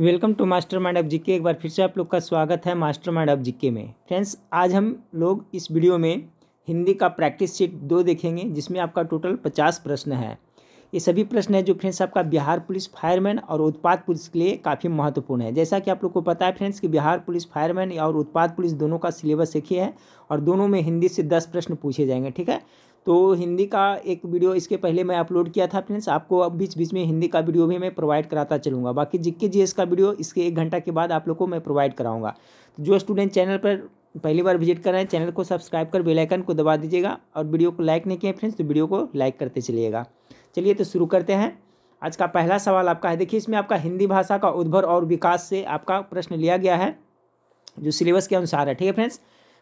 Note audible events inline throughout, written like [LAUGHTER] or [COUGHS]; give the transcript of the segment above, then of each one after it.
welcome to master mind of GK एक बार फिर से आप लोग का स्वागत है मास्टर माइंड ऑफ जीके में फ्रेंड्स आज हम लोग इस वीडियो में हिंदी का प्रैक्टिस शीट दो देखेंगे जिसमें आपका टोटल पचास प्रश्न है ये सभी प्रश्न है जो फ्रेंड्स आपका बिहार पुलिस फायरमैन और उत्पाद पुलिस के लिए काफ़ी महत्वपूर्ण है जैसा कि आप लोग को पता है फ्रेंड्स कि बिहार पुलिस फायरमैन और उत्पाद पुलिस दोनों का सिलेबस एक ही है और दोनों में हिंदी से दस प्रश्न पूछे जाएंगे ठीक है तो हिंदी का एक वीडियो इसके पहले मैं अपलोड किया था फ्रेंड्स आपको अब बीच बीच में हिंदी का वीडियो भी मैं प्रोवाइड कराता चलूँगा बाकी जिक्के जी का वीडियो इसके एक घंटा के बाद आप लोग को मैं प्रोवाइड कराऊँगा तो जो स्टूडेंट चैनल पर पहली बार विजिट कर रहे हैं चैनल को सब्सक्राइब कर बेल आइकन को दबा दीजिएगा और वीडियो को लाइक नहीं किया फ्रेंड्स तो वीडियो को लाइक करते चलिएगा चलिए तो शुरू करते हैं आज का पहला सवाल आपका है देखिए इसमें आपका हिंदी भाषा का उद्भव और विकास से आपका प्रश्न लिया गया है जो सिलेबस के अनुसार है ठीक है फ्रेंड्स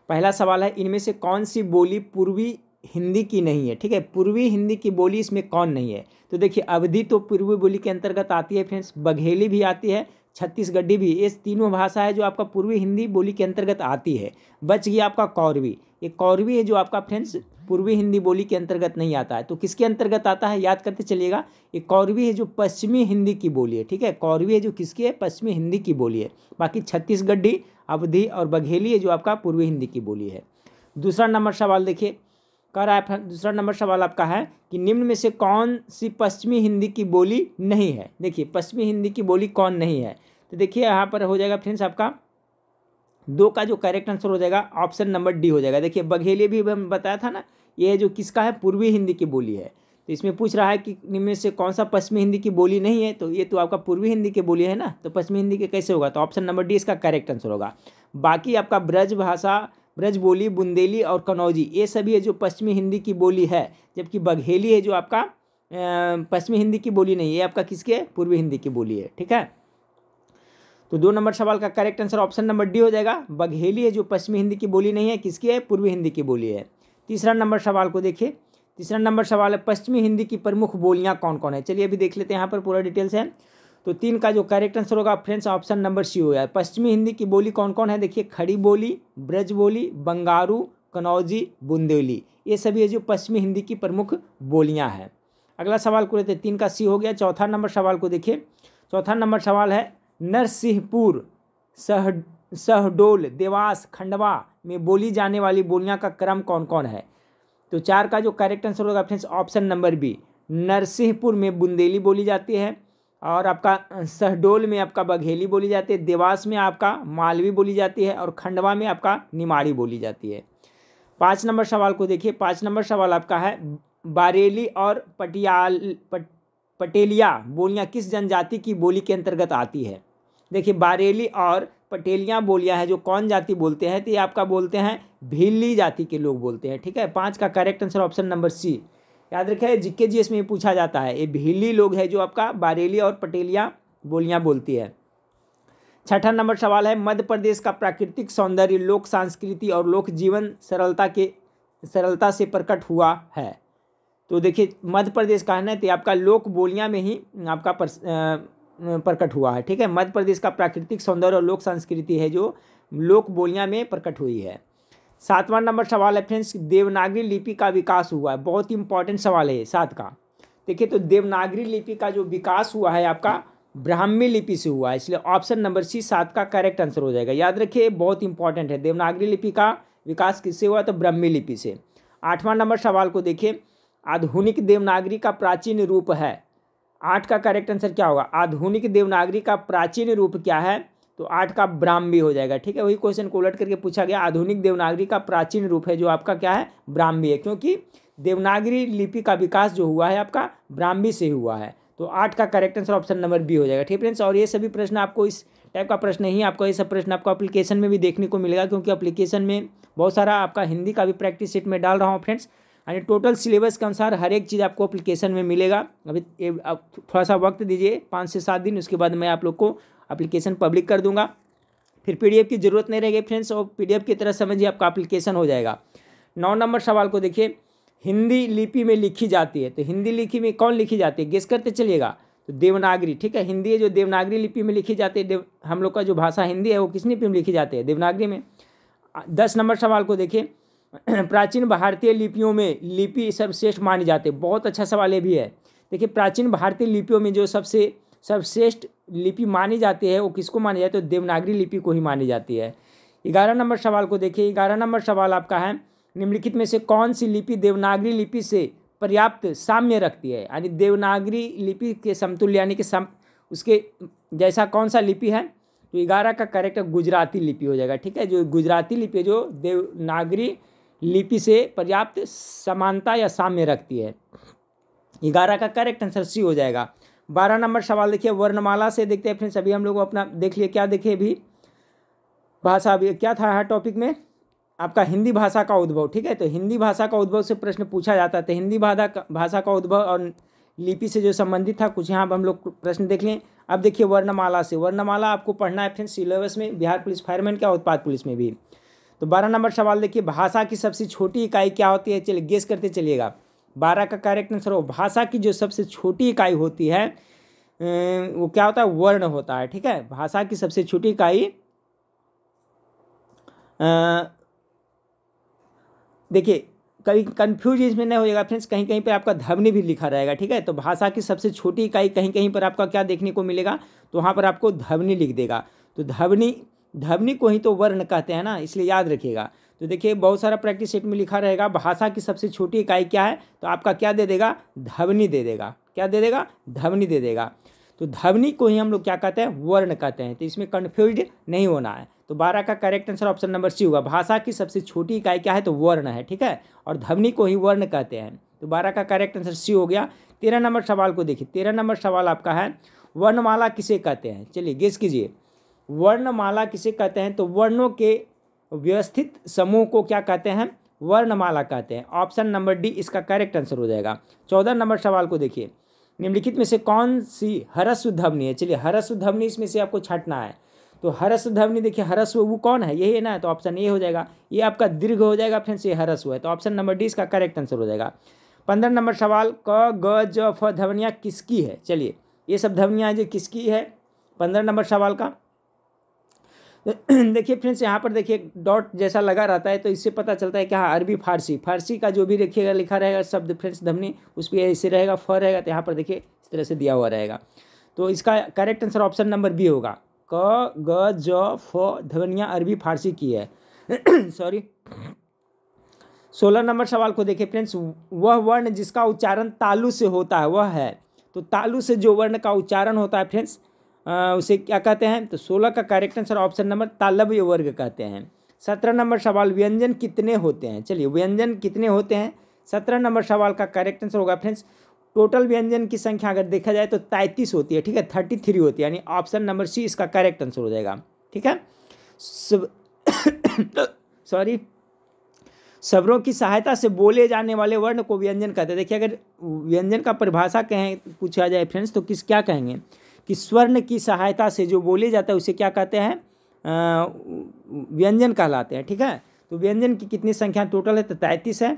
पहला सवाल है इनमें से कौन सी बोली पूर्वी हिंदी की नहीं है ठीक है पूर्वी हिंदी की बोली इसमें कौन नहीं है तो देखिए अवधि तो पूर्वी बोली के अंतर्गत आती है फ्रेंड्स बघेली भी आती है छत्तीसगढ़ी भी ये तीनों भाषा है जो आपका पूर्वी हिंदी बोली के अंतर्गत आती है बच गया आपका कौरवी ये कौरवी है जो आपका फ्रेंड्स पूर्वी हिंदी बोली के अंतर्गत नहीं आता है तो किसके अंतर्गत आता है याद करते चलिएगा ये कौरवी है जो पश्चिमी हिंदी की बोली है ठीक है कौरवी है जो किसकी है पश्चिमी हिंदी की बोली है बाकी छत्तीसगढ़ी अवधि और बघेली है जो आपका पूर्वी हिंदी की बोली है दूसरा नंबर सवाल देखिए कह रहा है दूसरा नंबर सवाल आपका है कि निम्न में से कौन सी पश्चिमी हिंदी की बोली नहीं है देखिए पश्चिमी हिंदी की बोली कौन नहीं है तो देखिए यहाँ पर हो जाएगा फ्रेंड्स आपका दो का जो करेक्ट आंसर हो जाएगा ऑप्शन नंबर डी हो जाएगा देखिए बघेली भी हम बताया था ना ये जो किसका है पूर्वी हिंदी की बोली है तो इसमें पूछ रहा है कि निम्न से कौन सा पश्चिमी हिंदी की बोली नहीं है तो ये तो आपका पूर्वी हिंदी की बोली है ना तो पश्चिमी हिंदी के कैसे होगा तो ऑप्शन नंबर डी इसका करेक्ट आंसर होगा बाकी आपका ब्रज भाषा ब्रज बोली बुंदेली और कनौजी ये सभी है जो पश्चिमी हिंदी की बोली है जबकि बघेली है जो आपका पश्चिमी हिंदी की बोली नहीं है आपका किसकी है पूर्वी हिंदी की बोली है ठीक है तो दो नंबर सवाल का correct answer option number D हो जाएगा बघेली है जो पश्चिमी हिंदी की बोली नहीं है किसकी है पूर्वी हिंदी की बोली है तीसरा नंबर सवाल को देखिए तीसरा नंबर सवाल है पश्चिमी हिंदी की प्रमुख बोलियाँ कौन कौन है चलिए अभी देख लेते हैं यहाँ पर पूरा डिटेल्स है तो तीन का जो करेक्ट आंसर होगा फ्रेंड्स ऑप्शन नंबर सी हो गया पश्चिमी हिंदी की बोली कौन कौन है देखिए खड़ी बोली ब्रज बोली बंगारू कनौजी बुंदेली ये सभी जो पश्चिमी हिंदी की प्रमुख बोलियाँ हैं अगला सवाल को लेते तीन का सी हो गया चौथा नंबर सवाल को देखिए चौथा नंबर सवाल है नरसिंहपुर सह सहडोल देवास खंडवा में बोली जाने वाली बोलियाँ का क्रम कौन कौन है तो चार का जो करेक्ट आंसर होगा friends option number B Narsinghpur में बुंदेली बोली जाती है और आपका सहडोल में आपका बघेली बोली जाती है देवास में आपका मालवी बोली जाती है और खंडवा में आपका निमाड़ी बोली जाती है पाँच नंबर सवाल को देखिए पाँच नंबर सवाल आपका है बारेली और पटियाल पट, पटेलिया बोलियाँ किस जनजाति की बोली के अंतर्गत आती है देखिए बारेली और पटेलियाँ बोलियाँ हैं जो कौन जाति बोलते हैं तो ये आपका बोलते हैं भीली जाति के लोग बोलते हैं ठीक है पाँच का correct answer option number C याद रखें जिक्के जी इसमें पूछा जाता है ये भीली लोग है जो आपका बारेली और पटेलिया बोलियाँ बोलती है छठा नंबर सवाल है मध्य प्रदेश का प्राकृतिक सौंदर्य लोक संस्कृति और लोक जीवन सरलता के सरलता से प्रकट हुआ है तो देखिए मध्य प्रदेश का है ना तो आपका लोक बोलियाँ में ही आपका प्रकट हुआ है ठीक है मध्य प्रदेश का प्राकृतिक सौंदर्य और लोक संस्कृति है जो लोक बोलियाँ में प्रकट हुई है सातवां नंबर सवाल है फ्रेंड्स देवनागरी लिपि का विकास हुआ है बहुत ही इंपॉर्टेंट सवाल है सात का देखिए तो देवनागरी लिपि का जो विकास हुआ है आपका ब्राह्मी लिपि से हुआ है इसलिए ऑप्शन नंबर सी सात का करेक्ट आंसर हो जाएगा याद रखिए बहुत इंपॉर्टेंट है देवनागरी लिपि का विकास किससे हुआ तो ब्राह्मी लिपि से आठवां नंबर सवाल को देखिए आधुनिक देवनागरी का प्राचीन रूप है आठ का करेक्ट आंसर क्या होगा आधुनिक देवनागरी का प्राचीन रूप क्या है तो आठ का ब्राह्म भी हो जाएगा ठीक है वही क्वेश्चन को उलट करके पूछा गया आधुनिक देवनागरी का प्राचीन रूप है जो आपका क्या है ब्राह्मी है क्योंकि देवनागरी लिपि का विकास जो हुआ है आपका ब्राह्मी से हुआ है तो आठ का correct answer option number B हो जाएगा ठीक फ्रेंड्स और ये सभी प्रश्न आपको इस टाइप का प्रश्न ही आपको ये सब प्रश्न आपको एप्लीकेशन में भी देखने को मिलेगा क्योंकि एप्लीकेशन में बहुत सारा आपका हिंदी का भी प्रैक्टिस सीट में डाल रहा हूँ फ्रेंड्स यानी टोटल सिलेबस के अनुसार हर एक चीज़ आपको अप्लीकेशन में मिलेगा अभी आप थोड़ा सा वक्त दीजिए पाँच से सात दिन उसके बाद मैं आप लोग को अप्लीकेशन पब्लिक कर दूंगा फिर पीडीएफ की ज़रूरत नहीं रहेगी फ्रेंड्स और पीडीएफ की तरह समझिए आपका अप्लीकेशन हो जाएगा नौ नंबर सवाल को देखिए हिंदी लिपि में लिखी जाती है तो हिंदी लिपि में कौन लिखी जाती है गेस करते चलिएगा तो देवनागरी ठीक है हिंदी है जो देवनागरी लिपि में लिखी जाती है हम लोग का जो भाषा हिंदी है वो किस लिपि में लिखी जाती है देवनागरी में दस नंबर सवाल को देखिए [CLEARS THROAT] प्राचीन भारतीय लिपियों में लिपि सर्वश्रेष्ठ माने जाते बहुत अच्छा सवाल ये भी है देखिए प्राचीन भारतीय लिपियों में जो सबसे सर्वश्रेष्ठ लिपि मानी जाती है वो किसको मानी जाती है तो देवनागरी लिपि को ही मानी जाती है ग्यारह नंबर सवाल को देखिए ग्यारह नंबर सवाल आपका है निम्नलिखित में से कौन सी लिपि देवनागरी लिपि से पर्याप्त साम्य रखती है यानी देवनागरी लिपि के समतुल्य यानी कि सम उसके जैसा कौन सा लिपि है तो ग्यारह का करेक्ट गुजराती लिपि हो जाएगा ठीक है जो गुजराती लिपि जो देवनागरी लिपि से पर्याप्त समानता या साम्य रखती है ग्यारह का करेक्ट आंसर सी हो जाएगा बारह नंबर सवाल देखिए वर्णमाला से देखते हैं फ्रेंड्स अभी हम लोग अपना देख लिए क्या देखिए अभी भाषा अभी क्या था हर टॉपिक में आपका हिंदी भाषा का उद्भव ठीक है तो हिंदी भाषा का उद्भव से प्रश्न पूछा जाता है तो हिंदी भाषा का उद्भव और लिपि से जो संबंधित था कुछ यहाँ हम लोग प्रश्न देख लें अब देखिए वर्णमाला से वर्णमाला आपको पढ़ना है फ्रेंड्स सिलेबस में बिहार पुलिस फायरमैन क्या उत्पाद पुलिस में भी तो बारह नंबर सवाल देखिए भाषा की सबसे छोटी इकाई क्या होती है चलिए गेस करते चलिएगा बारह का करेक्ट आंसर हो भाषा की जो सबसे छोटी इकाई होती है अं, वो क्या होता है वर्ण होता है ठीक है भाषा की सबसे छोटी इकाई देखिए कभी कन्फ्यूज इसमें नहीं होगा फ्रेंड्स कहीं कहीं पर आपका धवनी भी लिखा रहेगा ठीक है तो भाषा की सबसे छोटी इकाई कहीं कहीं पर आपका क्या देखने को मिलेगा तो वहाँ पर आपको धवनी लिख देगा तो धवनी ध्वनि को ही तो वर्ण कहते हैं ना इसलिए याद रखिएगा तो देखिए बहुत सारा प्रैक्टिस सेट में लिखा रहेगा भाषा की सबसे छोटी इकाई क्या है तो आपका क्या दे देगा ध्वनि दे देगा क्या दे देगा ध्वनि दे देगा तो ध्वनि को ही हम लोग क्या कहते हैं वर्ण कहते हैं तो इसमें कन्फ्यूज नहीं होना है तो बारह का correct answer option number C होगा भाषा की सबसे छोटी इकाई क्या है तो वर्ण है ठीक है और ध्वनि को ही वर्ण कहते हैं तो बारह का करेक्ट आंसर सी हो गया तेरह नंबर सवाल को देखिए तेरह नंबर सवाल आपका है वर्णमाला किसे कहते हैं चलिए गेस कीजिए वर्णमाला किसे कहते हैं तो वर्णों के व्यवस्थित समूह को क्या कहते हैं वर्णमाला कहते हैं ऑप्शन नंबर डी इसका करेक्ट आंसर हो जाएगा चौदह नंबर सवाल को देखिए निम्नलिखित में से कौन सी हरस्व धवनी है चलिए हरस्व धवनी इसमें से आपको छाटना है तो हरस ध्वनि देखिए हरस्व वो कौन है यही है ना तो ऑप्शन ए हो जाएगा ये आपका दीर्घ हो जाएगा फ्रेंड्स ये हरस्व है तो ऑप्शन नंबर डी इसका करेक्ट आंसर हो जाएगा पंद्रह नंबर सवाल क ग ज फ ध्वनियाँ किसकी है चलिए ये सब ध्वनियाँ जो किसकी है पंद्रह नंबर सवाल का [CLEARS THROAT] देखिए फ्रेंड्स यहाँ पर देखिए डॉट जैसा लगा रहता है तो इससे पता चलता है कि हाँ अरबी फारसी फारसी का जो भी देखिएगा लिखा रहेगा शब्द फ्रेंड्स धमनी उस पर ऐसे रहेगा फ रहेगा तो यहाँ पर देखिए इस तरह से दिया हुआ रहेगा तो इसका correct answer option number B होगा क ग ज फ ध्वनिया अरबी फारसी की है [CLEARS THROAT] सॉरी सोलह नंबर सवाल को देखिए फ्रेंड्स वह वर्ण जिसका उच्चारण तालु से होता है वह है तो तालु से जो वर्ण का उच्चारण होता है फ्रेंड्स आ, उसे क्या कहते हैं तो सोलह का करेक्ट आंसर ऑप्शन नंबर तालब्य वर्ग कहते हैं सत्रह नंबर सवाल व्यंजन कितने होते हैं चलिए व्यंजन कितने होते हैं सत्रह नंबर सवाल का करेक्ट आंसर होगा फ्रेंड्स टोटल व्यंजन की संख्या अगर देखा जाए तो तैंतीस होती है ठीक है थर्टी थ्री होती है यानी ऑप्शन नंबर सी इसका करेक्ट आंसर हो जाएगा ठीक है सॉरी [COUGHS] सबरों की सहायता से बोले जाने वाले वर्ण को व्यंजन कहते हैं देखिए अगर व्यंजन का परिभाषा कहें पूछा जाए फ्रेंड्स तो किस क्या कहेंगे कि स्वर्ण की सहायता से जो बोले जाता है उसे क्या कहते हैं व्यंजन कहलाते हैं ठीक है तो व्यंजन की कितनी संख्या टोटल है तो तैतीस है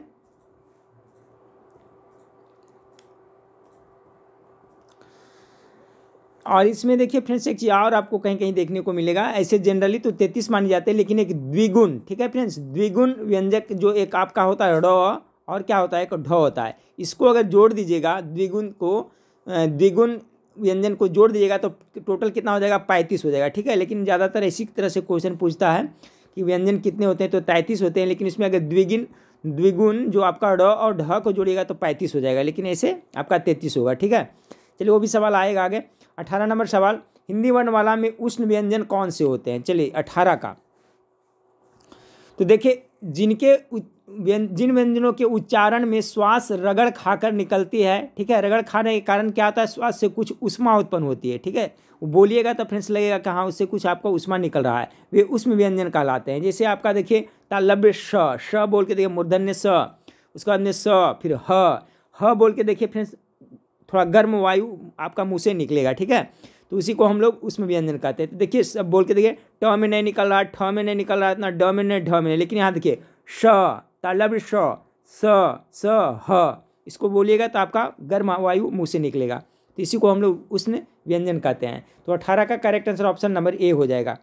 और इसमें देखिए फ्रेंड्स एक चीज़ और आपको कहीं कहीं देखने को मिलेगा ऐसे जनरली तो तैतीस माने जाते हैं लेकिन एक द्विगुण ठीक है फ्रेंड्स द्विगुण व्यंजक जो एक आपका होता है ड और क्या होता है एक ढ होता है इसको अगर जोड़ दीजिएगा द्विगुण को द्विगुण व्यंजन को जोड़ दीजिएगा तो टोटल कितना हो जाएगा पैंतीस हो जाएगा ठीक है लेकिन ज़्यादातर इसी तरह से क्वेश्चन पूछता है कि व्यंजन कितने होते हैं तो तैंतीस होते हैं लेकिन इसमें अगर द्विगिन द्विगुण जो आपका ड और ढ को जोड़िएगा तो पैंतीस हो जाएगा लेकिन ऐसे आपका तैंतीस होगा ठीक है चलिए वो भी सवाल आएगा आगे अठारह नंबर सवाल हिंदी वर्णमाला में उष्ण व्यंजन कौन से होते हैं चलिए अठारह का तो देखिए जिनके जिन व्यंजनों के उच्चारण में श्वास रगड़ खाकर निकलती है ठीक है रगड़ खाने के कारण क्या होता है श्वास से कुछ उष्मा उत्पन्न होती है ठीक है बोलिएगा तो फ्रेंड्स लगेगा कि हाँ उससे कुछ आपका उष्मा निकल रहा है वे उष्म व्यंजन कहलाते हैं जैसे आपका देखिए तालब्य श श बोल के देखिए मूर्धन्य स उसके बाद में स फिर ह ह बोल के देखिए फ्रेंड्स थोड़ा गर्म वायु आपका मुँह से निकलेगा ठीक है तो उसी को हम लोग उसमें व्यंजन कहते हैं तो देखिए सब बोल के देखिए ट में नहीं निकल रहा ठ में नहीं निकल रहा इतना ड में नहीं ढ में नहीं लेकिन यहाँ देखिए श तालब श स स ह इसको बोलिएगा तो आपका गर्म वायु मुँह से निकलेगा तो इसी को हम लोग उष्ण व्यंजन कहते हैं तो अठारह का correct answer option number A हो जाएगा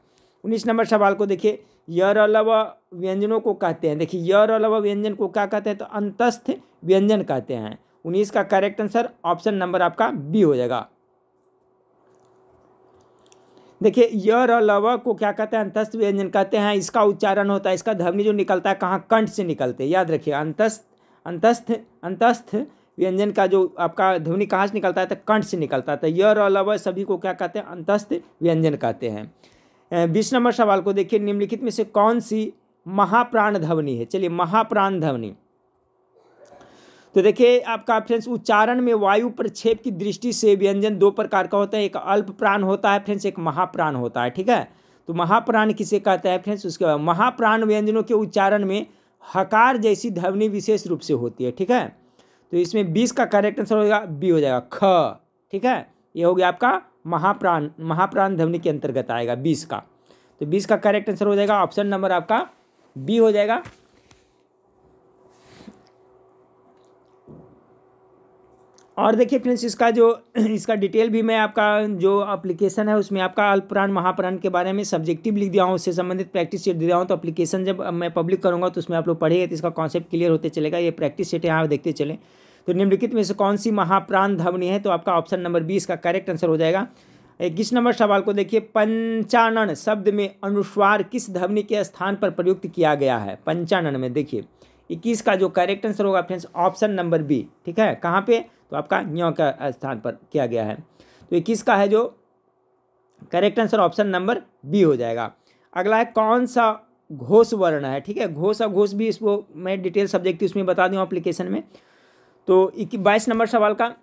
उन्नीस नंबर सवाल को देखिए यर अलव व्यंजनों को कहते हैं देखिए यर अलव व्यंजन को क्या कहते हैं तो अंतस्थ व्यंजन कहते हैं उन्नीस का करेक्ट आंसर ऑप्शन नंबर आपका बी हो जाएगा देखिए य र लव को क्या कहते हैं अंतस्थ व्यंजन कहते हैं इसका उच्चारण होता है इसका ध्वनि जो निकलता है कहाँ कंठ से निकलते हैं याद रखिए अंतस्थ अंतस्थ अंतस्थ व्यंजन का जो आपका ध्वनि कहाँ से निकलता है तो कंठ से निकलता है तो य र लव सभी को क्या कहते हैं अंतस्थ व्यंजन कहते हैं बीस नंबर सवाल को देखिए निम्नलिखित में से कौन सी महाप्राण ध्वनि है चलिए महाप्राण ध्वनि तो देखिए आपका फ्रेंड्स उच्चारण में वायु प्रक्षेप की दृष्टि से व्यंजन दो प्रकार का होता है एक अल्प प्राण होता है फ्रेंड्स एक महाप्राण होता है ठीक है तो महाप्राण किसे कहता है फ्रेंड्स उसके बाद महाप्राण व्यंजनों के उच्चारण में हकार जैसी ध्वनि विशेष रूप से होती है ठीक है तो इसमें बीस का करेक्ट आंसर होगा बी हो जाएगा ख ठीक है ये हो गया आपका महाप्राण महाप्राण ध्वनि के अंतर्गत आएगा बीस का तो बीस का करेक्ट आंसर हो जाएगा ऑप्शन नंबर आपका बी हो जाएगा और देखिए फ्रेंड्स इसका जो [CLEARS THROAT] इसका डिटेल भी मैं आपका जो एप्लीकेशन है उसमें आपका अल्पप्राण महाप्राण के बारे में सब्जेक्टिव लिख दिया हूँ उससे संबंधित प्रैक्टिस सेट दे रहा हूँ तो एप्लीकेशन जब मैं पब्लिक करूँगा तो उसमें आप लोग पढ़ेंगे तो इसका कॉन्सेप्ट क्लियर होते चलेगा ये प्रैक्टिस सेट यहाँ देखते चले तो निम्नलिखित में से कौन सी महाप्राण ध्वनि है तो आपका ऑप्शन नंबर बी इसका करेक्ट आंसर हो जाएगा इक्कीस नंबर सवाल को देखिए पंचानन शब्द में अनुस्वार किस ध्वनि के स्थान पर प्रयुक्त किया गया है पंचानन में देखिए इक्कीस का जो करेक्ट आंसर होगा फ्रेंड्स ऑप्शन नंबर बी ठीक है कहाँ पे तो आपका न्यौ का स्थान पर किया गया है तो इक्कीस का है जो correct answer option number B हो जाएगा अगला है कौन सा घोष वर्ण है ठीक है घोष और घोष भी इसको मैं डिटेल सब्जेक्ट उसमें बता दूँ अप्लीकेशन में तो बाईस नंबर सवाल का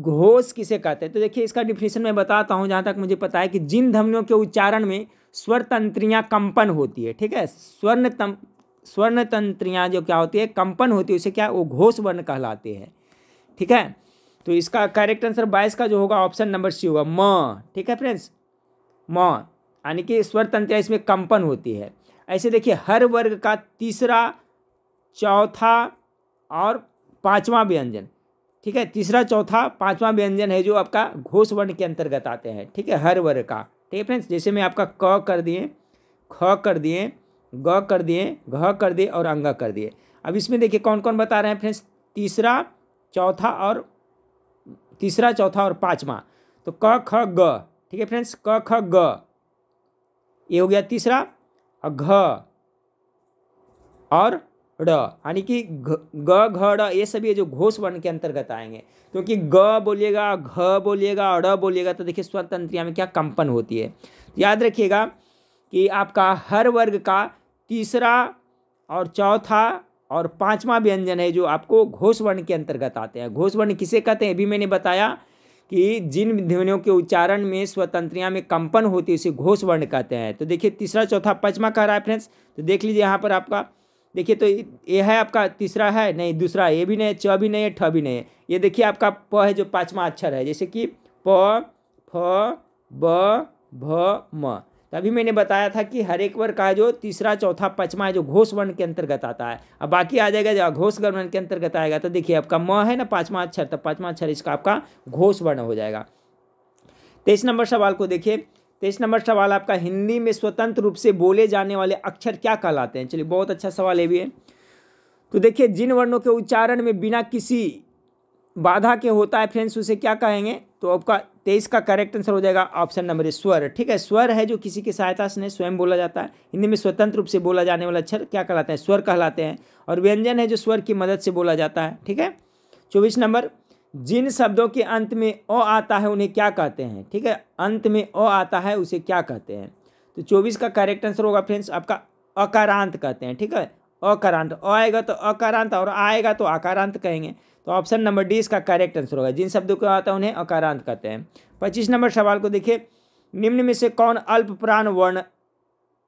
घोष किसे कहते हैं तो देखिए इसका डिफिनेशन मैं बताता हूँ जहाँ तक मुझे पता है कि जिन ध्वनियों के उच्चारण में स्वर तंत्रियाँ कंपन होती है ठीक है स्वर्ण स्वर्ण तंत्रियाँ जो क्या होती है कंपन होती है उसे क्या वो घोष वर्ण कहलाते हैं ठीक है तो इसका करेक्ट आंसर बाईस का जो होगा ऑप्शन नंबर सी होगा म ठीक है फ्रेंड्स म यानी कि स्वर तंत्र इसमें कंपन होती है ऐसे देखिए हर वर्ग का तीसरा चौथा और पांचवा व्यंजन ठीक है तीसरा चौथा पांचवा व्यंजन है जो आपका घोष वर्ण के अंतर्गत आते हैं ठीक है हर वर्ग का ठीक है फ्रेंड्स जैसे मैं आपका क कर दिए ख कर दिए ग कर दिए घ कर दिए और अंग कर दिए अब इसमें देखिए कौन कौन बता रहे हैं फ्रेंड्स तीसरा चौथा और तीसरा चौथा और पाँचवा तो क ख ग ठीक है फ्रेंड्स क ख ग ये हो गया तीसरा और घ और ड यानी कि ग घ ड ये सभी जो घोष वर्ण के अंतर्गत आएंगे क्योंकि ग बोलिएगा घ बोलिएगा और ड बोलिएगा तो देखिए स्वतंत्रिया में क्या कंपन होती है तो याद रखिएगा कि आपका हर वर्ग का तीसरा और चौथा और पांचवा व्यंजन है जो आपको घोष वर्ण के अंतर्गत आते हैं घोष वर्ण किसे कहते हैं अभी मैंने बताया कि जिन ध्वनियों के उच्चारण में स्वतंत्रिया में कंपन होती है उसे घोष वर्ण कहते हैं तो देखिए तीसरा चौथा पाँचवा कह रहा है फ्रेंड्स तो देख लीजिए यहाँ पर आपका देखिए तो ये है आपका तीसरा है नहीं दूसरा ये भी नहीं है भी नहीं है ठ भी नहीं है ये देखिए आपका प है जो पाँचवा अक्षर है जैसे कि प फ ब भ म तभी मैंने बताया था कि हर एक वर्ग का जो तीसरा चौथा पचमा है जो घोष वर्ण के अंतर्गत आता है अब बाकी आ जाएगा जो घोष वर्ण के अंतर्गत आएगा तो देखिए आपका म है ना पाँचवा अक्षर तो पाँचवा अक्षर इसका आपका घोष वर्ण हो जाएगा तेईस नंबर सवाल को देखिए तेईस नंबर सवाल आपका हिंदी में स्वतंत्र रूप से बोले जाने वाले अक्षर क्या कहलाते हैं चलिए बहुत अच्छा सवाल है भी है तो देखिए जिन वर्णों के उच्चारण में बिना किसी बाधा के होता है फ्रेंड्स उसे क्या कहेंगे तो आपका तेईस का करेक्ट आंसर हो जाएगा ऑप्शन नंबर स्वर ठीक है स्वर है जो किसी की सहायता से स्वयं बोला जाता है हिंदी में स्वतंत्र रूप से बोला जाने वाला अक्षर क्या कहलाते हैं स्वर कहलाते हैं और व्यंजन है जो स्वर की मदद से बोला जाता है ठीक है चौबीस नंबर जिन शब्दों के अंत में अ आता है उन्हें क्या कहते हैं ठीक है अंत में अ आता है उसे क्या कहते हैं तो चौबीस का करेक्ट आंसर होगा फ्रेंड्स आपका अकारांत कहते हैं ठीक है अकारांत आएगा तो अकारांत और आएगा तो आकारांत कहेंगे तो ऑप्शन नंबर डी इसका करेक्ट आंसर होगा जिन शब्दों को आता है उन्हें अकारांत कहते हैं पच्चीस नंबर सवाल को देखिए निम्न में से कौन अल्प प्राण वर्ण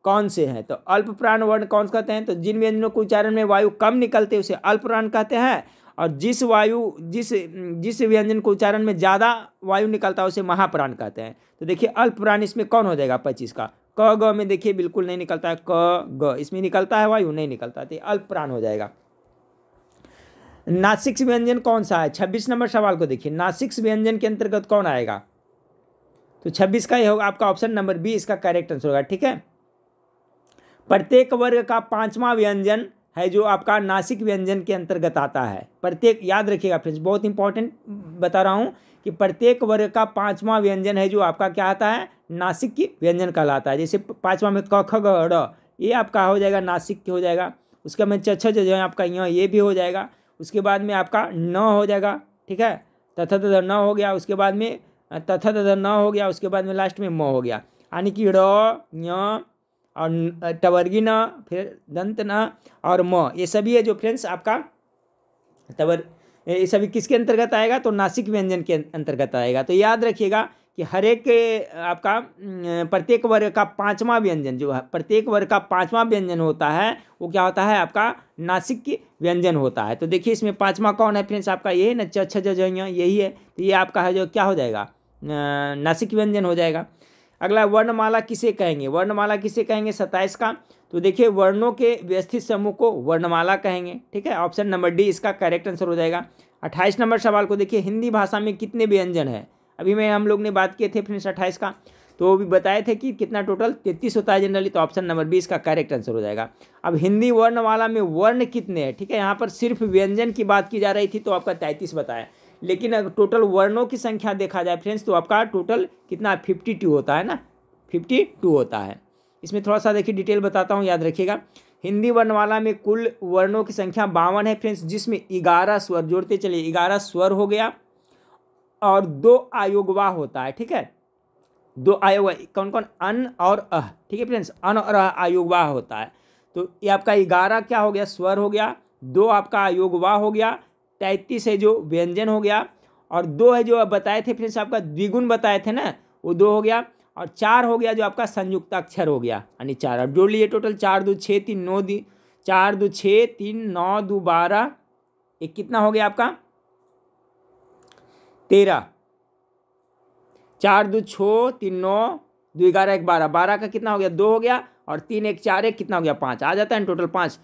कौन से हैं तो अल्प प्राण वर्ण कौन कहते हैं तो जिन व्यंजनों के उच्चारण में वायु कम निकलते उसे अल्प प्राण कहते हैं और जिस वायु जिस जिस व्यंजन के उच्चारण में ज़्यादा वायु निकलता है उसे महाप्राण कहते हैं तो देखिए अल्प प्राण इसमें कौन हो जाएगा पच्चीस का क ग में देखिए बिल्कुल नहीं निकलता है क ग इसमें निकलता है वायु नहीं निकलता तो अल्प प्राण हो जाएगा नासिक व्यंजन कौन सा है छब्बीस नंबर सवाल को देखिए नासिक व्यंजन के अंतर्गत कौन आएगा तो छब्बीस का ही होगा आपका ऑप्शन नंबर बी इसका करेक्ट आंसर होगा ठीक है प्रत्येक वर्ग का पांचवा व्यंजन है जो आपका नासिक व्यंजन के अंतर्गत आता है प्रत्येक याद रखिएगा फ्रेंड्स बहुत इंपॉर्टेंट बता रहा हूँ कि प्रत्येक वर्ग का पांचवा व्यंजन है जो आपका क्या आता है नासिक की व्यंजन कहलाता है जैसे पांचवा में क ख ग ये आपका हो जाएगा नासिक हो जाएगा उसका मैं चछ जो है आपका यहाँ ये भी हो जाएगा उसके बाद में आपका न हो जाएगा ठीक है तथा तथा न हो गया उसके बाद में तथा तथा न हो गया उसके बाद में लास्ट में म हो गया यानी कि ड और टवर्गी न फिर दंत न और म ये सभी है जो फ्रेंड्स आपका तवर ये सभी किसके अंतर्गत आएगा तो नासिक व्यंजन के अंतर्गत आएगा तो याद रखिएगा कि हर एक आपका प्रत्येक वर्ग का पांचवा व्यंजन जो है प्रत्येक वर्ग का पांचवा व्यंजन होता है वो क्या होता है आपका नासिक व्यंजन होता है तो देखिए इसमें पांचवा कौन है फ्रेंड्स आपका यही है ना छ जो यही है तो ये आपका है जो क्या हो जाएगा नासिक व्यंजन हो जाएगा अगला वर्णमाला किसे कहेंगे वर्णमाला किसे कहेंगे सत्ताईस का तो देखिए वर्णों के व्यवस्थित समूह को वर्णमाला कहेंगे ठीक है ऑप्शन नंबर डी इसका करेक्ट आंसर हो जाएगा अट्ठाईस नंबर सवाल को देखिए हिंदी भाषा में कितने व्यंजन है अभी मैं हम लोग ने बात किए थे फ्रेंड्स अट्ठाईस का तो भी बताए थे कि कितना टोटल तैतीस होता है जनरली तो ऑप्शन नंबर बीस का करेक्ट आंसर हो जाएगा अब हिंदी वर्ण वाला में वर्ण कितने हैं ठीक है यहाँ पर सिर्फ व्यंजन की बात की जा रही थी तो आपका तैंतीस बताया लेकिन अगर टोटल वर्णों की संख्या देखा जाए फ्रेंड्स तो आपका टोटल कितना फिफ्टी टू होता है ना फिफ्टी टू होता है इसमें थोड़ा सा देखिए डिटेल बताता हूँ याद रखिएगा हिंदी वर्णमाला में कुल वर्णों की संख्या बावन है फ्रेंड्स जिसमें ग्यारह स्वर जोड़ते चलिए ग्यारह स्वर हो गया और दो आयोगवा होता है ठीक है दो आयोग कौन कौन अन और अह ठीक है फ्रेंड्स अन और अह आयोगवाह होता है तो ये आपका ग्यारह क्या हो गया स्वर हो गया दो आपका आयोगवाह हो गया तैतीस है जो व्यंजन हो गया और दो है जो आप बताए थे फ्रेंड्स आपका द्विगुण बताए थे ना वो दो हो गया और चार हो गया जो आपका संयुक्ताक्षर हो गया यानी चार अब जोड़ लिए टोटल चार दो छः तीन नौ दी चार दो छः तीन नौ दो बारह ये कितना हो गया आपका तेरह चार दो छः तीन नौ दो ग्यारह एक बारह बारह का कितना हो गया दो हो गया और तीन एक चार एक कितना हो गया पाँच आ जाता है टोटल पाँच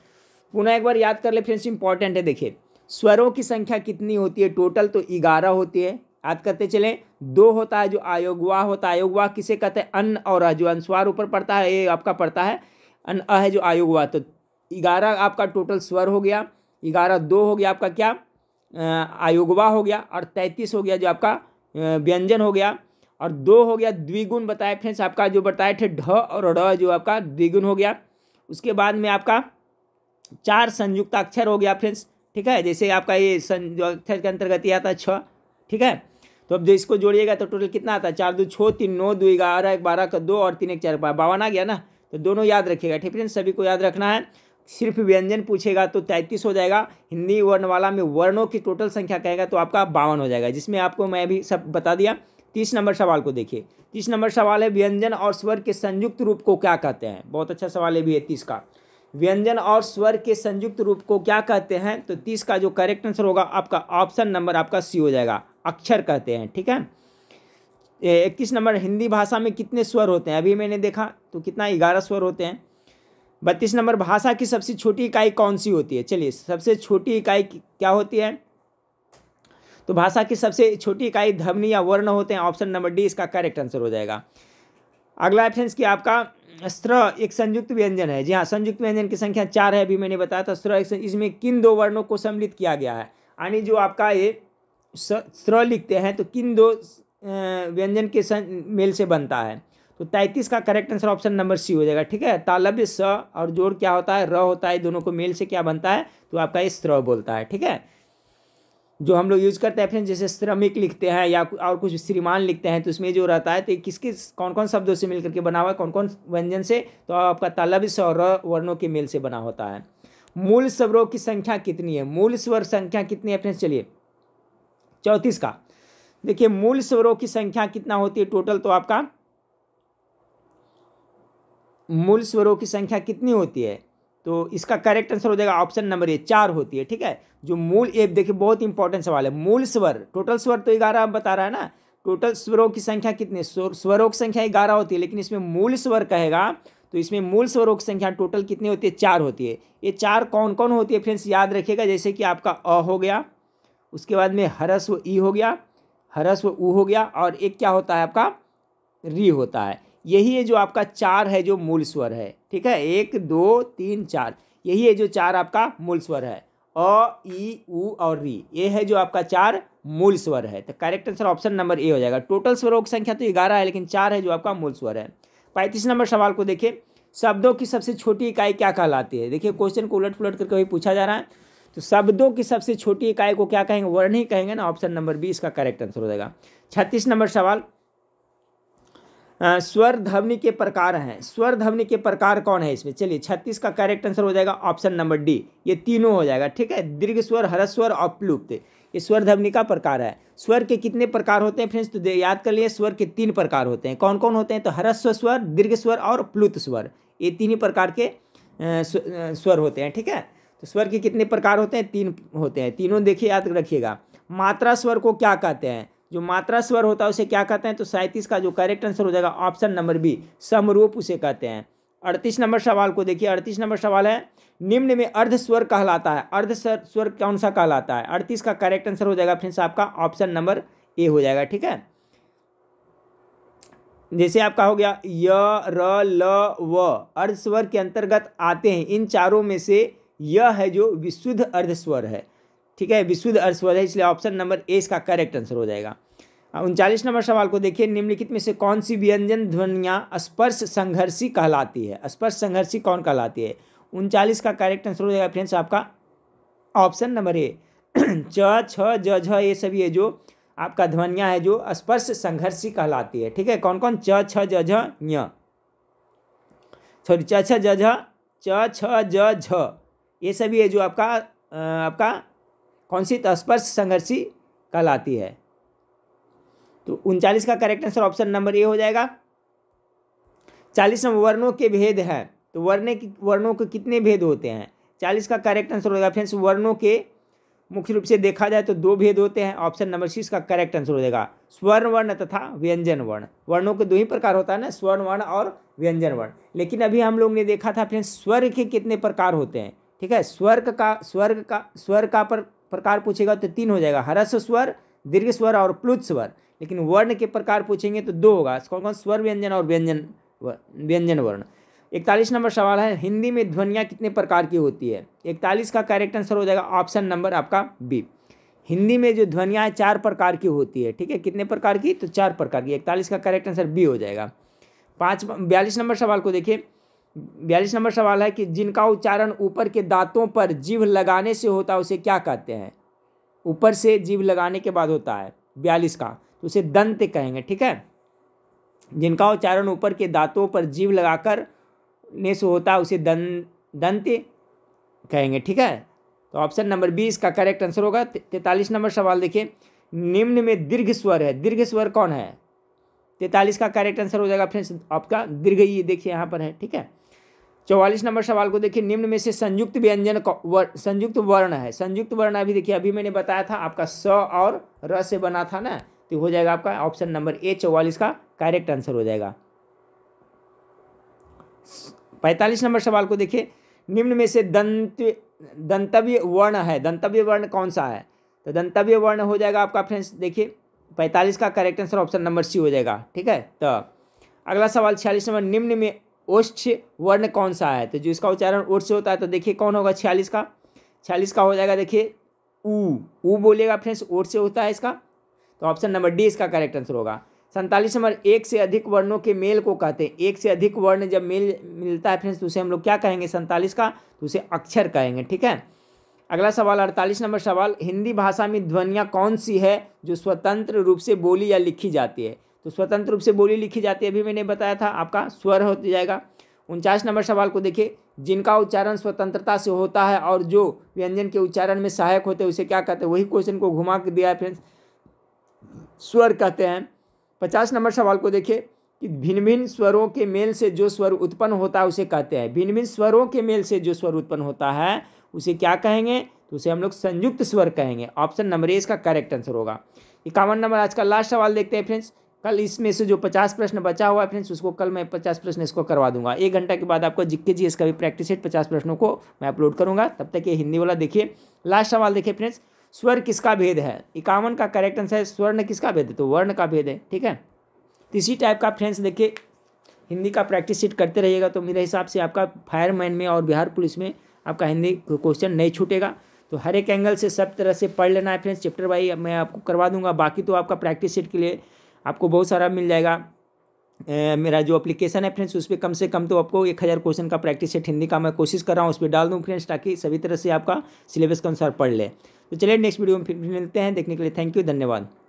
पुनः एक बार याद कर ले फ्रेंड्स इंपॉर्टेंट है देखिए स्वरों की संख्या कितनी होती है टोटल तो ग्यारह होती है याद करते चले दो होता है जो आयोगवाह होता है आयोगवाह किसे कहते हैं अन्न और अ जो अनुस्वार ऊपर पड़ता है ये आपका पड़ता है अन अ है जो आयोगवाह तो ग्यारह आपका टोटल स्वर हो गया ग्यारह दो हो गया आपका क्या आयोगवा हो गया और तैंतीस हो गया जो आपका व्यंजन हो गया और दो हो गया द्विगुण बताए फ्रेंड्स आपका जो बताए थे ढ और ड जो आपका द्विगुण हो गया उसके बाद में आपका चार संयुक्त अक्षर हो गया फ्रेंड्स ठीक है जैसे आपका ये अक्षर के अंतर्गत ये आता है छः ठीक है तो अब जो इसको जोड़िएगा तो टोटल कितना आता है चार दो छः तीन नौ दो ग्यारह एक बारह का दो और तीन एक चार बावन आ गया ना तो दोनों याद रखिएगा ठीक फ्रेंड्स सभी को याद रखना है सिर्फ व्यंजन पूछेगा तो तैंतीस हो जाएगा हिंदी वर्णवाला में वर्णों की टोटल संख्या कहेगा तो आपका बावन हो जाएगा जिसमें आपको मैं भी सब बता दिया तीस नंबर सवाल को देखिए तीस नंबर सवाल है व्यंजन और स्वर के संयुक्त रूप को क्या कहते हैं बहुत अच्छा सवाल है भी है तीस का व्यंजन और स्वर के संयुक्त रूप को क्या कहते हैं तो तीस का जो करेक्ट आंसर होगा आपका ऑप्शन नंबर आपका सी हो जाएगा अक्षर कहते हैं ठीक है इक्कीस नंबर हिंदी भाषा में कितने स्वर होते हैं अभी मैंने देखा तो कितना ग्यारह स्वर होते हैं बत्तीस नंबर भाषा की सबसे छोटी इकाई कौन सी होती है चलिए सबसे छोटी इकाई क्या होती है तो भाषा की सबसे छोटी इकाई ध्वनि या वर्ण होते हैं ऑप्शन नंबर डी इसका करेक्ट आंसर हो जाएगा अगला ऑप्शन की आपका स्त्र एक संयुक्त व्यंजन है जी हाँ संयुक्त व्यंजन की संख्या चार है अभी मैंने बताया था स्त्र इसमें किन दो वर्णों को सम्मिलित किया गया है यानी जो आपका ये स्त्र लिखते हैं तो किन दो व्यंजन के मेल से बनता है तो तैंतीस का correct answer option number C हो जाएगा ठीक है तालब्य स और जोड़ क्या होता है र होता है दोनों को मेल से क्या बनता है तो आपका ये स्र बोलता है ठीक है जो हम लोग यूज करते हैं फ्रेंड जैसे श्रमिक लिखते हैं या और कुछ श्रीमान लिखते हैं तो उसमें जो रहता है तो किस किस कौन कौन शब्दों से मिल करके बना हुआ है कौन कौन व्यंजन से तो आपका तालब्य स और वर्णों के मेल से बना होता है मूल स्वरों की संख्या कितनी है मूल स्वर संख्या कितनी है फ्रेंड्स चलिए चौंतीस का देखिए मूल स्वरों की संख्या कितना होती है टोटल तो आपका मूल स्वरों की संख्या कितनी होती है तो इसका करेक्ट आंसर हो जाएगा ऑप्शन नंबर ए चार होती है ठीक है जो मूल ए देखिए बहुत इंपॉर्टेंट सवाल है मूल स्वर टोटल स्वर तो ग्यारह बता रहा है ना टोटल स्वरों की संख्या कितनी स्वरों की संख्या ग्यारह होती है लेकिन इसमें मूल स्वर कहेगा तो इसमें मूल स्वरों की संख्या टोटल कितनी होती है चार होती है ये चार कौन कौन होती है फ्रेंड्स याद रखिएगा जैसे कि आपका अ हो गया उसके बाद में हरस्व ई हो गया हरस्व ऊ हो गया और एक क्या होता है आपका री होता है यही है जो आपका चार है जो मूल स्वर है ठीक है एक दो तीन चार यही है जो चार आपका मूल स्वर है अ ई उ और री ये है जो आपका चार मूल स्वर है तो correct answer option number A हो जाएगा टोटल स्वरों की संख्या तो ग्यारह है लेकिन चार है जो आपका मूल स्वर है पैंतीस नंबर सवाल को देखिए शब्दों की सबसे छोटी इकाई क्या कहलाती है देखिए क्वेश्चन को उलट पुलट करके वही पूछा जा रहा है तो शब्दों की सबसे छोटी इकाई को क्या कहेंगे वर्ण ही कहेंगे ना ऑप्शन नंबर बी इसका करेक्ट आंसर हो जाएगा छत्तीस नंबर सवाल स्वर ध्वनि के प्रकार हैं स्वर ध्वनि के प्रकार कौन है इसमें चलिए छत्तीस का करेक्ट आंसर हो जाएगा ऑप्शन नंबर डी ये तीनों हो जाएगा ठीक है दीर्घ स्वर हरस्वर और प्लुप्त ये स्वर ध्वनि का प्रकार है स्वर के कितने प्रकार होते हैं फ्रेंड्स तो याद कर लिए स्वर के तीन प्रकार होते हैं कौन कौन होते हैं तो हरस्व स्वर दीर्घ स्वर और प्लुत स्वर ये तीन ही प्रकार के स्वर होते हैं ठीक है तो स्वर के कितने प्रकार होते हैं तीन होते हैं तीनों देखिए याद रखिएगा मात्रा स्वर को क्या कहते हैं जो मात्रा स्वर होता है उसे क्या कहते हैं तो सैंतीस का जो करेक्ट आंसर हो जाएगा ऑप्शन नंबर बी समरूप उसे कहते हैं अड़तीस नंबर सवाल को देखिए अड़तीस नंबर सवाल है निम्न में अर्ध स्वर कहलाता है अर्ध स्वर कौन सा कहलाता है अड़तीस का करेक्ट आंसर हो जाएगा फ्रेंड्स आपका ऑप्शन नंबर ए हो जाएगा ठीक है जैसे आपका हो गया य र ल व अर्ध स्वर के अंतर्गत आते हैं इन चारों में से यह है जो विशुद्ध अर्ध स्वर है ठीक है विशुद्ध अर्थशोध है इसलिए ऑप्शन नंबर ए इसका करेक्ट आंसर हो जाएगा उनचालीस नंबर सवाल को देखिए निम्नलिखित में से कौन सी व्यंजन ध्वनियाँ स्पर्श संघर्षी कहलाती है स्पर्श संघर्षी कौन कहलाती है उनचालीस का करेक्ट आंसर हो जाएगा फ्रेंड्स आपका ऑप्शन नंबर ए च छ ज झ ये सभी है जो आपका ध्वनिया है जो स्पर्श संघर्षी कहलाती है ठीक है कौन कौन च छ ज झ ञ सॉरी च छ ज झ च छ ज झ ये सभी है जो आपका आपका कौन सी तस्पर्श स्पर्श संघर्षी कहलाती है तो उनचालीस का correct answer option number A हो जाएगा चालीस नंबर वर्णों के भेद हैं तो वर्ण की वर्णों के कितने भेद होते हैं चालीस का करेक्ट आंसर होगा फ्रेंड्स वर्णों के मुख्य रूप से देखा जाए तो दो भेद होते हैं ऑप्शन नंबर सी इसका करेक्ट आंसर हो जाएगा स्वर्ण वर्ण तथा व्यंजन वर्ण वर्णों के दो ही प्रकार होता है ना स्वर्ण वर्ण और व्यंजन वर्ण लेकिन अभी हम लोग ने देखा था फ्रेंड्स स्वर्ग के कितने प्रकार होते हैं ठीक है स्वर्ग का स्वर्ग का स्वर्ग का पर प्रकार पूछेगा तो तीन हो जाएगा हरस्व स्वर दीर्घ स्वर और प्लुत स्वर लेकिन वर्ण के प्रकार पूछेंगे तो दो होगा कौन कौन स्वर व्यंजन और व्यंजन व्यंजन वर्ण इकतालीस नंबर सवाल है हिंदी में ध्वनियाँ कितने प्रकार की होती है इकतालीस का करेक्ट आंसर हो जाएगा ऑप्शन नंबर आपका बी हिंदी में जो ध्वनियाँ चार प्रकार की होती है ठीक है कितने प्रकार की तो चार प्रकार की इकतालीस का करेक्ट आंसर बी हो जाएगा पाँच बयालीस नंबर सवाल को देखिए बयालीस नंबर सवाल है कि जिनका उच्चारण ऊपर के दांतों पर जीव लगाने से होता है उसे क्या कहते हैं ऊपर से जीव लगाने के बाद होता है बयालीस का तो उसे दंत कहेंगे ठीक है जिनका उच्चारण ऊपर के दांतों पर जीव लगाकर ने से होता है उसे दं दंत कहेंगे ठीक है तो ऑप्शन नंबर बीस का करेक्ट आंसर होगा तैतालीस नंबर सवाल देखिए निम्न में दीर्घ स्वर है दीर्घ स्वर कौन है तैतालीस का करेक्ट आंसर हो जाएगा फ्रेंड्स आपका दीर्घ ये देखिए यहाँ पर है ठीक है चौवालीस नंबर सवाल को देखिए निम्न में से संयुक्त व्यंजन वर, संयुक्त वर्ण है संयुक्त वर्ण अभी देखिए अभी मैंने बताया था आपका स और र से बना था ना तो हो जाएगा आपका ऑप्शन नंबर ए चौवालीस का करेक्ट आंसर हो जाएगा पैंतालीस नंबर सवाल को देखिए निम्न में से दंत दंतव्य वर्ण है दंतव्य वर्ण कौन सा है तो दंतव्य वर्ण हो जाएगा आपका फ्रेंड्स देखिए पैंतालीस का correct answer option number C हो जाएगा ठीक है तो अगला सवाल छियालीस नंबर निम्न में ओष्ठ वर्ण कौन सा है तो जो इसका उच्चारण ओट से होता है तो देखिए कौन होगा छियालीस का छियालीस का हो जाएगा देखिए ऊ ऊ बोलेगा फ्रेंड्स ओट से होता है इसका तो ऑप्शन नंबर डी इसका करेक्ट आंसर होगा सैंतालीस नंबर एक से अधिक वर्णों के मेल को कहते हैं एक से अधिक वर्ण जब मेल मिलता है फ्रेंड्स तो उसे हम लोग क्या कहेंगे सैंतालीस का तो उसे अक्षर कहेंगे ठीक है अगला सवाल अड़तालीस नंबर सवाल हिंदी भाषा में ध्वनियाँ कौन सी है जो स्वतंत्र रूप से बोली या लिखी जाती है तो स्वतंत्र रूप से बोली लिखी जाती है अभी मैंने बताया था आपका स्वर हो जाएगा उनचास नंबर सवाल को देखिए जिनका उच्चारण स्वतंत्रता से होता है और जो व्यंजन के उच्चारण में सहायक होते हैं उसे क्या कहते हैं वही क्वेश्चन को घुमा के दिया है फ्रेंड्स स्वर कहते हैं पचास नंबर सवाल को देखिए कि भिन्न भिन्न स्वरों के मेल से जो स्वर उत्पन्न होता है उसे कहते हैं भिन्न भिन्न स्वरों के मेल से जो स्वर उत्पन्न होता है उसे क्या कहेंगे तो उसे हम लोग संयुक्त स्वर कहेंगे ऑप्शन नंबर ए इसका करेक्ट आंसर होगा इक्यावन नंबर आज का लास्ट सवाल देखते हैं फ्रेंड्स कल इसमें से जो पचास प्रश्न बचा हुआ है फ्रेंड्स उसको कल मैं पचास प्रश्न इसको करवा दूंगा एक घंटा के बाद आपको जिक्के जी इसका भी प्रैक्टिस सेट पचास प्रश्नों को मैं अपलोड करूंगा तब तक ये हिंदी वाला देखिए लास्ट सवाल देखिए फ्रेंड्स स्वर किसका भेद है इक्यावन का करेक्ट आंसर है स्वर्ण किसका भेद है तो वर्ण का भेद है ठीक है तो इसी टाइप का फ्रेंड्स देखिए हिंदी का प्रैक्टिस सीट करते रहिएगा तो मेरे हिसाब से आपका फायरमैन में और बिहार पुलिस में आपका हिंदी क्वेश्चन नहीं छूटेगा तो हर एक एंगल से सब तरह से पढ़ लेना है फ्रेंड्स चैप्टर वाई मैं आपको करवा दूंगा बाकी तो आपका प्रैक्टिस सीट के लिए आपको बहुत सारा मिल जाएगा ए, मेरा जो एप्लीकेशन है फ्रेंड्स उस पर कम से कम तो आपको एक हज़ार क्वेश्चन का प्रैक्टिस सेट हिंदी का मैं कोशिश कर रहा हूँ उस पर डाल दूँ फ्रेंड्स ताकि सभी तरह से आपका सिलेबस के अनुसार पढ़ ले तो चलिए नेक्स्ट वीडियो में फिर मिलते हैं देखने के लिए थैंक यू धन्यवाद